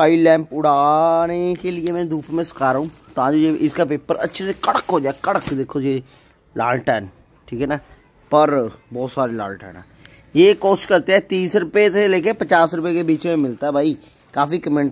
tile lamp उड़ाने के लिए मैं धूप में सुखा रहा हूँ ताकि ये इसका पेपर अच्छे से कड़क हो जाए कड़क देखो ये लालटेन ठीक है ना पर बहुत सारे लालटेन है ये कॉस्ट करते हैं तीस रुपये से लेके पचास रुपये के बीच में मिलता है भाई काफ़ी कमेंट